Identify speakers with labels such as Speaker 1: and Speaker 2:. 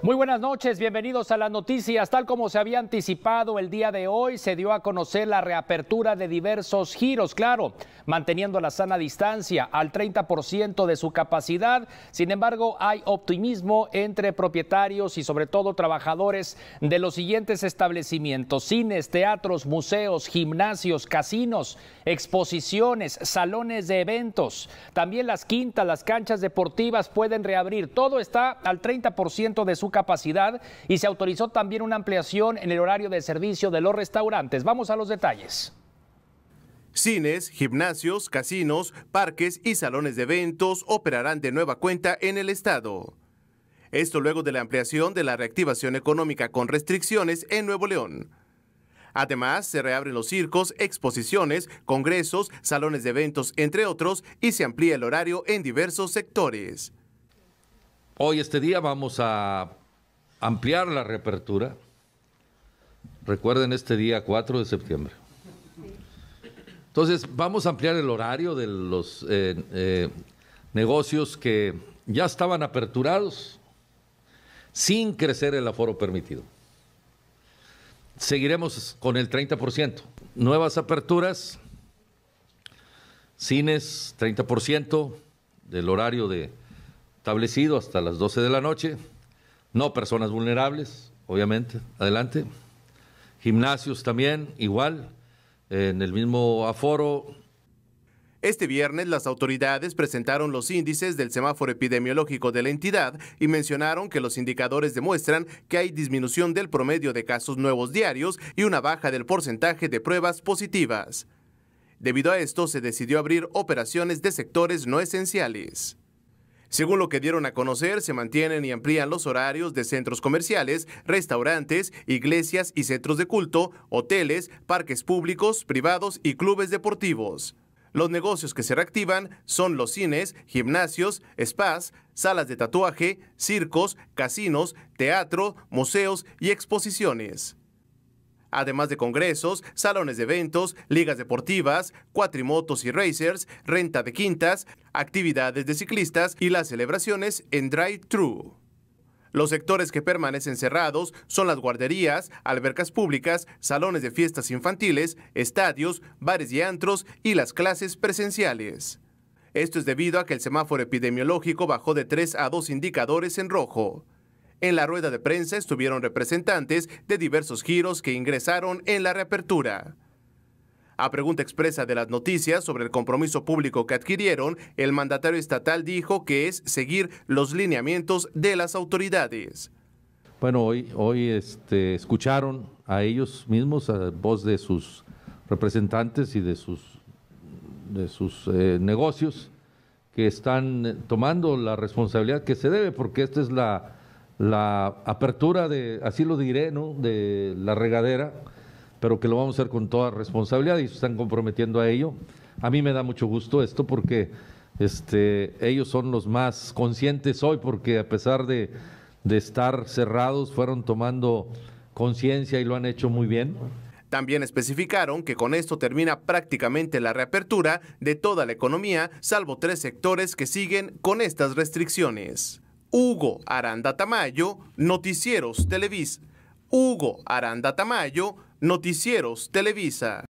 Speaker 1: Muy buenas noches, bienvenidos a las noticias. Tal como se había anticipado el día de hoy, se dio a conocer la reapertura de diversos giros, claro, manteniendo la sana distancia al 30% de su capacidad. Sin embargo, hay optimismo entre propietarios y sobre todo trabajadores de los siguientes establecimientos, cines, teatros, museos, gimnasios, casinos, exposiciones, salones de eventos. También las quintas, las canchas deportivas pueden reabrir. Todo está al 30% de su capacidad y se autorizó también una ampliación en el horario de servicio de los restaurantes. Vamos a los detalles.
Speaker 2: Cines, gimnasios, casinos, parques y salones de eventos operarán de nueva cuenta en el estado. Esto luego de la ampliación de la reactivación económica con restricciones en Nuevo León. Además, se reabren los circos, exposiciones, congresos, salones de eventos, entre otros, y se amplía el horario en diversos sectores.
Speaker 3: Hoy, este día, vamos a ampliar la reapertura. Recuerden este día 4 de septiembre. Entonces, vamos a ampliar el horario de los eh, eh, negocios que ya estaban aperturados sin crecer el aforo permitido. Seguiremos con el 30%. Nuevas aperturas, cines 30% del horario de establecido hasta las 12 de la noche. No personas vulnerables, obviamente. Adelante. Gimnasios también, igual, en el mismo
Speaker 2: aforo. Este viernes las autoridades presentaron los índices del semáforo epidemiológico de la entidad y mencionaron que los indicadores demuestran que hay disminución del promedio de casos nuevos diarios y una baja del porcentaje de pruebas positivas. Debido a esto, se decidió abrir operaciones de sectores no esenciales. Según lo que dieron a conocer, se mantienen y amplían los horarios de centros comerciales, restaurantes, iglesias y centros de culto, hoteles, parques públicos, privados y clubes deportivos. Los negocios que se reactivan son los cines, gimnasios, spas, salas de tatuaje, circos, casinos, teatro, museos y exposiciones además de congresos, salones de eventos, ligas deportivas, cuatrimotos y racers, renta de quintas, actividades de ciclistas y las celebraciones en drive-thru. Los sectores que permanecen cerrados son las guarderías, albercas públicas, salones de fiestas infantiles, estadios, bares y antros y las clases presenciales. Esto es debido a que el semáforo epidemiológico bajó de 3 a 2 indicadores en rojo. En la rueda de prensa estuvieron representantes de diversos giros que ingresaron en la reapertura. A pregunta expresa de las noticias sobre el compromiso público que adquirieron, el mandatario estatal dijo que es seguir los lineamientos de las autoridades.
Speaker 3: Bueno, hoy, este, escucharon a ellos mismos, a voz de sus representantes y de sus, eh, negocios, que están eh, tomando la responsabilidad que se debe, porque esta es la la apertura de, así lo diré, ¿no? de la regadera, pero que lo vamos a hacer con toda responsabilidad y se están comprometiendo a ello. A mí me da mucho gusto esto porque este, ellos son los más conscientes hoy porque a pesar de, de estar cerrados fueron tomando conciencia y lo han hecho muy bien.
Speaker 2: También especificaron que con esto termina prácticamente la reapertura de toda la economía, salvo tres sectores que siguen con estas restricciones. Hugo Aranda Tamayo, Noticieros Televisa. Hugo Aranda Tamayo, Noticieros Televisa.